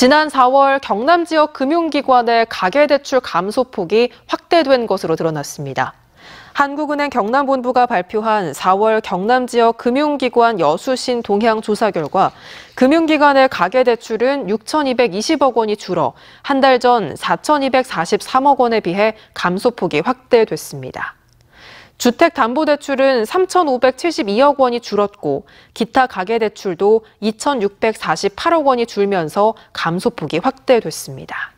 지난 4월 경남 지역 금융기관의 가계대출 감소폭이 확대된 것으로 드러났습니다. 한국은행 경남본부가 발표한 4월 경남 지역 금융기관 여수신 동향 조사 결과 금융기관의 가계대출은 6,220억 원이 줄어 한 달 전 4,243억 원에 비해 감소폭이 확대됐습니다. 주택담보대출은 3,572억 원이 줄었고 기타 가계대출도 2,648억 원이 줄면서 감소폭이 확대됐습니다.